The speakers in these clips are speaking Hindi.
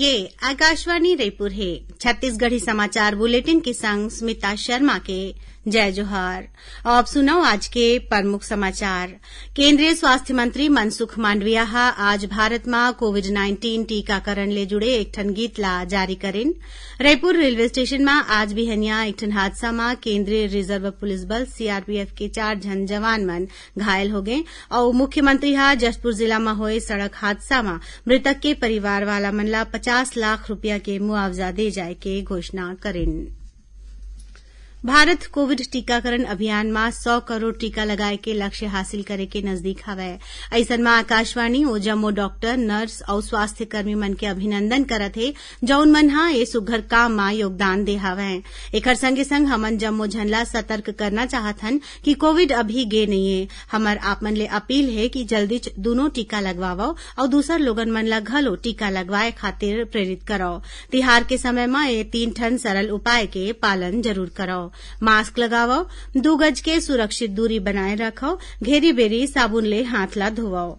ये आकाशवाणी रायपुर है छत्तीसगढ़ी समाचार बुलेटिन के संग स्मिता शर्मा के जय जोहार अब सुनो आज के प्रमुख समाचार केंद्रीय स्वास्थ्य मंत्री मनसुख मांडविया आज भारत में कोविड नाइन्टीन टीकाकरण ले जुड़े एक ठन गीत ला जारी करें रायपुर रेलवे स्टेशन में आज बिहनिया एक ठन हादसा में केंद्रीय रिजर्व पुलिस बल सीआरपीएफ के चार जन जवान मन घायल हो गए और मुख्यमंत्री हा जशपुर जिला में हुए सड़क हादसा में मृतक के परिवार वाला मन पचास लाख रूपया के मुआवजा दिए जाए के घोषणा करें भारत कोविड टीकाकरण अभियान में सौ करोड़ टीका लगाए के लक्ष्य हासिल करे के नजदीक हवे ऐसन में आकाशवाणी ओ जम्मो डॉक्टर नर्स और स्वास्थ्य कर्मी मन के अभिनंदन करत हे जौन मन हा ये सुघर काम में योगदान दे हवे एकर संगे संग हमन जम्मो झनला सतर्क करना चाहथन कि कोविड अभी गे नहीं है हमार आप मन ले अपील है कि जल्दी दूनो टीका लगवाओ और दूसर लोगन मन ला घलो टीका लगवाए खातिर प्रेरित करो तिहार के समय में ये तीन ठन सरल उपाय के पालन जरूर करो मास्क लगावो दू गज के सुरक्षित दूरी बनाए रखो घेरी बेरी साबुन ले हाथ ला धोवाओ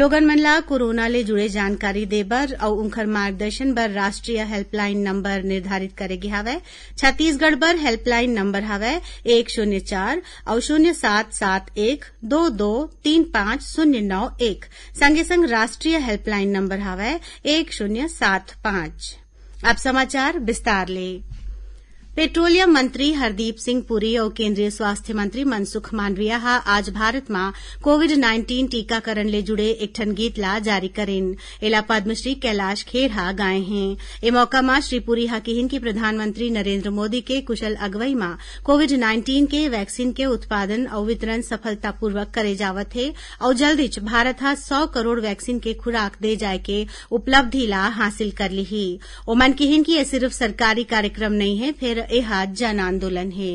लोगन मन ला कोरोना ले जुड़े जानकारी दे बर और उनखर मार्गदर्शन बर राष्ट्रीय हेल्पलाइन नंबर निर्धारित करेगी हवे छत्तीसगढ़ बर हेल्पलाइन नंबर हवे एक शून्य चार और शून्य सात सात एक दो दो तीन पांच शून्य नौ एक संगे संग राष्ट्रीय हेल्पलाइन नंबर हवे एक शून्य सात पांच अब समाचार विस्तार ले पेट्रोलियम मंत्री हरदीप सिंह पुरी और केंद्रीय स्वास्थ्य मंत्री मनसुख मांडविया हा आज में कोविड नाइन्टीन टीकाकरण ले जुड़े एकठन गीत ला जारी करें एला पद्मश्री कैलाश खेर हा हैं ए मौका मां श्री पुरी हा किहिन कि प्रधानमंत्री नरेंद्र मोदी के कुशल अगुवाई में कोविड नाइन्टीन के वैक्सीन के उत्पादन और वितरण सफलतापूर्वक करे जावत है और जल्द ही भारत हा सौ करोड़ वैक्सीन के खुराक दे जाए के उपलब्धि ला हासिल कर ली ही ओमन किहिन कि यह सिर्फ सरकारी कार्यक्रम नहीं है फिर यह जन आंदोलन है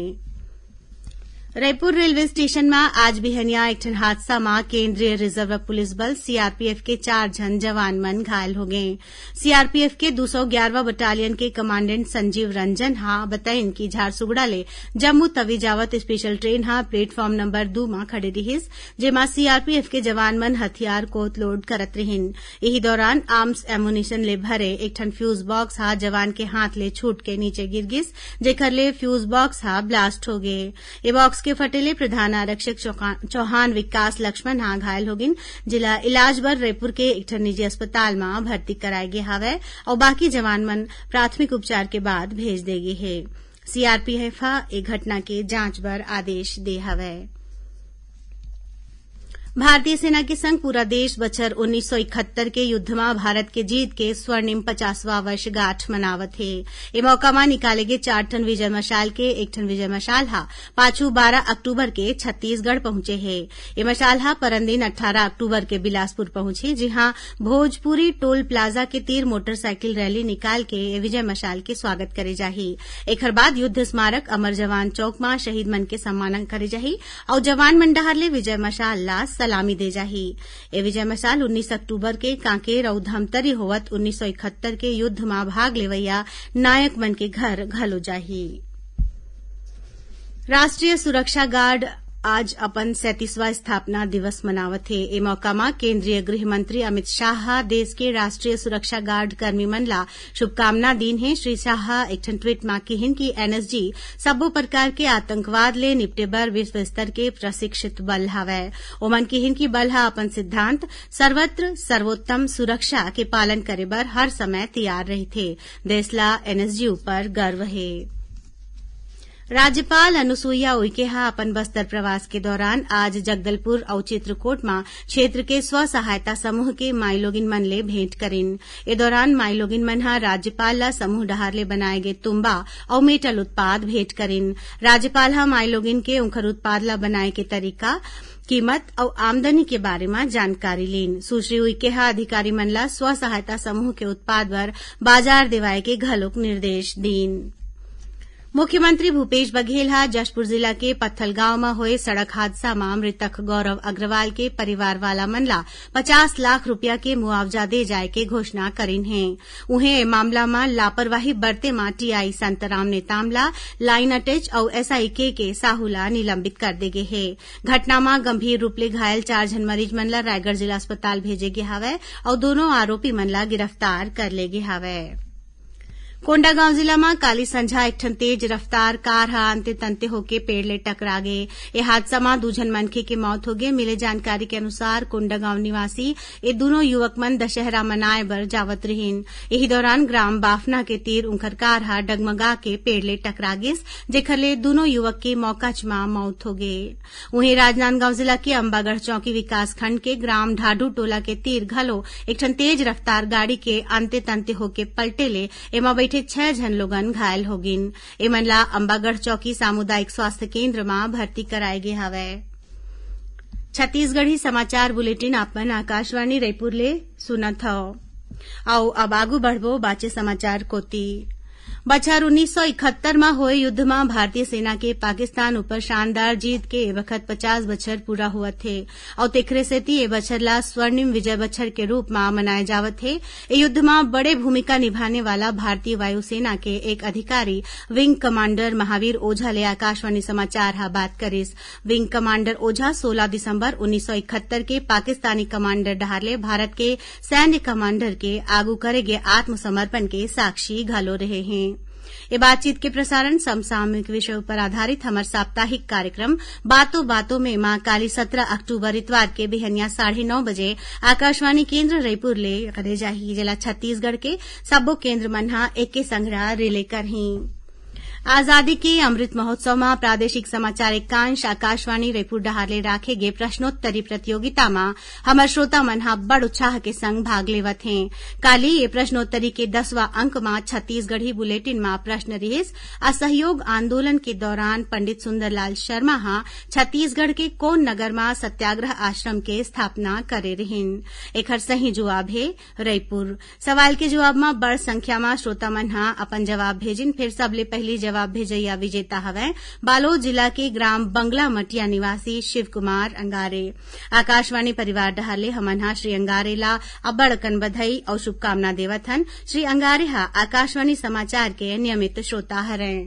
रायपुर रेलवे स्टेशन में आज बिहनिया एक हादसा में केंद्रीय रिजर्व पुलिस बल सीआरपीएफ के चार जन जवान मन घायल हो गए सीआरपीएफ के 211वां बटालियन के कमांडेंट संजीव रंजन हा बताइन कि ले जम्मू तवी जावत स्पेशल ट्रेन हा प्लेटफॉर्म नंबर दू में खड़े रहीस જેમાં सीआरपीएफ के जवान मन हथियार कोत लोड करत रहीन यही दौरान आर्म्स एमुनेशन ले भरे एक ठन फ्यूज बॉक्स हा जवान के हाथ ले छूट के नीचे गिर गिस जेकर ले फ्यूज बॉक्स हा ब्लास्ट हो गए बॉक्स के फटेले प्रधान आरक्षक चौहान विकास लक्ष्मण हां घायल हो गिन जिला इलाज बर रायपुर के एक निजी अस्पताल में भर्ती कराए गए हवै और बाकी जवान मन प्राथमिक उपचार के बाद भेज दे गए है सीआरपीएफ ए घटना के जांच बर आदेश दे हवै भारतीय सेना के संग पूरा देश सौ इकहत्तर के युद्ध में भारत के जीत के स्वर्णिम पचासवा वर्षगांठ मनावत हे ए मौका में निकाले गए चार ठन विजय मशाल के एक ठन विजय मशाल हा पाछू बारह अक्टूबर के छत्तीसगढ़ पहुंचे है ये मशाल हा परन दिन अट्ठारह अक्टूबर के बिलासपुर पहुंचे जहां भोजपुरी टोल प्लाजा के तीर मोटरसाइकिल रैली निकाल के विजय मशाल के स्वागत करे जाही एक बाद युद्ध स्मारक अमर जवान चौक में शहीद मन के सम्मानन करे जाही और जवान मंडहर ले विजय मशाल लाश सलामी दे जाही ए विजय मशाल उन्नीस अक्टूबर के कांकेर और धमतरी होवत उन्नीस सौ इकहत्तर के युद्ध में भाग लेवैया नायक मन के घर घलो जाही राष्ट्रीय सुरक्षा गार्ड आज अपन सैंतीसवां स्थापना दिवस मनावत हे ए मौका में केन्द्रीय गृह मंत्री अमित शाह देश के राष्ट्रीय सुरक्षा गार्ड कर्मी मनला शुभकामना दीन हे श्री शाह एक ट्वीट में किहिन कि एनएसजी सब प्रकार के आतंकवाद ले निपटे पर विश्व स्तर के प्रशिक्षित बल हवय ओमन किहिन कि बल ह अपन सिद्धांत सर्वत्र सर्वोत्तम सुरक्षा के पालन करे पर हर समय तैयार रहे थे देशला एनएसजी पर गर्व है राज्यपाल अनुसुईया उइकेहा अपन बस्तर प्रवास के दौरान आज जगदलपुर और चित्रकोट मां क्षेत्र के स्व सहायता समूह के माइलोगिन मन ले भेंट करें ए दौरान माइलोगिन मन ह राज्यपाल ल समूह डहार ले बनाए गए तुम्बा और मेटल उत्पाद भेंट करें राज्यपाल हा माइलोगिन के ओखर उत्पाद ला बनाए के तरीका कीमत और आमदनी के बारे में जानकारी लें सुश्री उइके अधिकारी मन स्व सहायता समूह के उत्पाद पर बाजार दिवाए के घलोक निर्देश दीन मुख्यमंत्री भूपेश बघेल हा जशपुर जिला के पत्थल गांव में हुए सड़क हादसा में मृतक गौरव अग्रवाल के परिवार वाला मनला पचास लाख रूपया के मुआवजा दे जाए के घोषणा करीन है उन्हें मामला में लापरवाही बरते में टीआई संतराम नेतामला लाइन अटैच और एसआई के के साहूला निलंबित कर दे गे है घटना में गंभीर रूप ले घायल चार झन मरीज मनला रायगढ़ जिला अस्पताल भेजे गया है और दोनों आरोपी मनला गिरफ्तार कर ले गया हावय कोंडागांव जिला में काली संझा एक ठन तेज रफ्तार कार ह आंते तंते होके पेड़ ले टकरा गए ए हादसा में दूजन मनखी मनखे मौत मौत होगे मिले जानकारी के अनुसार कोंडागांव निवासी ए दोनों युवक मन दशहरा मनाए बर जावत रहीन इही दौरान ग्राम बाफना के तीर उनखर कार हा डगमगा के पेड़ ले टकरा गिस जेखर ले दोनों युवक की मौका चमा मौत हो होगे वहीं राजनांदगांव जिला के अम्बागढ़ चौकी विकासखंड के ग्राम ढाडू टोला के तीर घलो एक ठन तेज रफ्तार गाड़ी के अंते तंते होके पलटे ले एमा हेठि छह जन लोगन घायल हो गिन इमन ला अम्बागढ़ चौकी सामुदायिक स्वास्थ्य केंद्र मां भर्ती कराए गे हवे छत्तीसगढ़ी समाचार बुलेटिन आपमन आकाशवाणी रायपुर ले सुनत हव आओ अब आगू बढ़वो बाचे समाचार कोती उन्नीस सौ इकहत्तर में हुए युद्ध में भारतीय सेना के पाकिस्तान ऊपर शानदार जीत के वक्त पचास बछर पूरा हुआ थे और तेखरे सेती ये बछर ला स्वर्णिम विजय बछर के रूप में मनाए जावत थे ये युद्ध में बड़े भूमिका निभाने वाला भारतीय वायुसेना के एक अधिकारी विंग कमांडर महावीर ओझा ले आकाशवाणी समाचार हा बात करीस विंग कमांडर ओझा उन्नीस दिसंबर इकहत्तर के पाकिस्तानी कमांडर डहार ले भारत के सैन्य कमांडर के आगू करेगे आत्मसमर्पण के साक्षी घालो रहे हैं ये बातचीत के प्रसारण समसामयिक विषयों पर आधारित हमार साप्ताहिक कार्यक्रम बातों बातों में मां काली सत्रह अक्टूबर इतवार के बिहनिया साढ़े नौ बजे आकाशवाणी केंद्र रायपुर ले करे जाही जिला छत्तीसगढ़ के सबो केंद्र मन्हा एक एके संग्रह रिले करही आजादी के अमृत महोत्सव में प्रादेशिक समाचार एकांश आकाशवाणी रायपुर डहार ले राखे प्रश्नोत्तरी प्रतियोगिता में हमार श्रोता मन बड़ उत्साह के संग भाग लेवत हैं काली ये प्रश्नोत्तरी के दसवा अंक में छत्तीसगढ़ी बुलेटिन में प्रश्न रेस असहयोग आंदोलन के दौरान पंडित सुंदरलाल शर्मा हा छत्तीसगढ़ के कोन नगर में सत्याग्रह आश्रम के स्थापना करे रहें एक सही जवाब है रेपुर सवाल के जवाब में बड़ संख्या में श्रोता मन अपन जवाब भेजिन फिर सबले पहली जवाब जवाब भेजैया विजेता हवे बालोद जिला के ग्राम बंगला मटिया निवासी शिव कुमार अंगारे आकाशवाणी परिवार डहाले हमन हा श्री अंगारे ला अब्बड़ अकन बधाई और शुभकामना देवत हन श्री अंगारे हा आकाशवाणी समाचार के नियमित श्रोता हरैं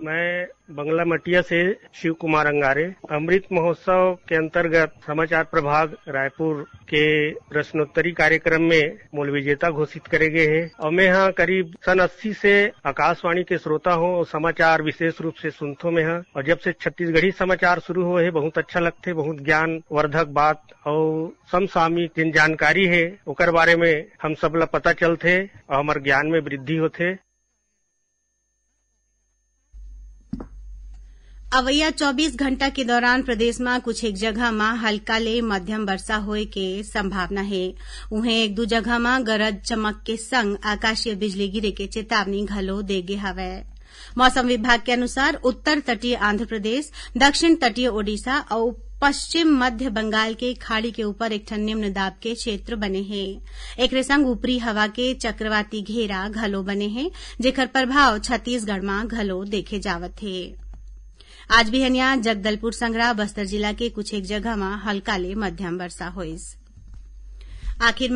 मैं बंगला मटिया से शिव कुमार अंगारे अमृत महोत्सव के अंतर्गत समाचार प्रभाग रायपुर के प्रश्नोत्तरी कार्यक्रम में मूल विजेता घोषित करे गए हैं और मैं यहाँ करीब सन अस्सी से आकाशवाणी के श्रोता हूँ और समाचार विशेष रूप से सुनते में यहाँ और जब से छत्तीसगढ़ी समाचार शुरू हुए अच्छा है बहुत अच्छा लगते बहुत ज्ञान वर्धक बात और समसामी जिन जानकारी है ओकर बारे में हम सब ला पता चलते और हमारे ज्ञान में वृद्धि होते अवैया 24 घंटा के दौरान प्रदेश में कुछ एक जगह में हल्का ले मध्यम वर्षा हो के संभावना है उन्हें एक दो जगह में गरज चमक के संग आकाशीय बिजली गिरे के चेतावनी घलो देगे हवे मौसम विभाग के अनुसार उत्तर तटीय आंध्र प्रदेश दक्षिण तटीय ओडिशा और पश्चिम मध्य बंगाल के खाड़ी के ऊपर एक ठन निम्न दाब के क्षेत्र बने हैं एक संग ऊपरी हवा के चक्रवाती घेरा घलो बने हैं जेखर प्रभाव छत्तीसगढ़ में घलो देखे जावत है आज बिहनिया जगदलपुर संग्रह बस्तर जिला के कुछ एक जगह में हल्का ले मध्यम वर्षा होइस आखिर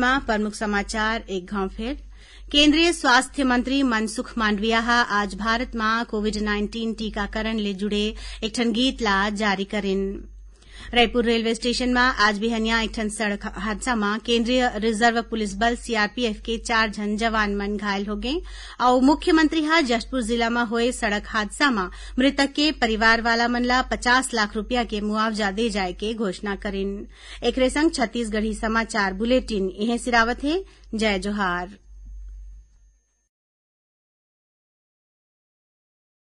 केन्द्रीय स्वास्थ्य मंत्री मनसुख मांडविया आज भारत में मा कोविड 19 टीकाकरण ले जुड़े एक ठन गीतला जारी करें रायपुर रेलवे स्टेशन में आज बिहनिया एक ठंड सड़क हादसा में केंद्रीय रिजर्व पुलिस बल सीआरपीएफ के चार जन जवान मन घायल हो गए और मुख्यमंत्री हा जशपुर जिला में हुए सड़क हादसा में मृतक के परिवार वाला मनला पचास लाख रूपया के मुआवजा दे जाए के घोषणा करें एक संग छत्तीसगढ़ी समाचार बुलेटिन यह सिरावत है जय जोहार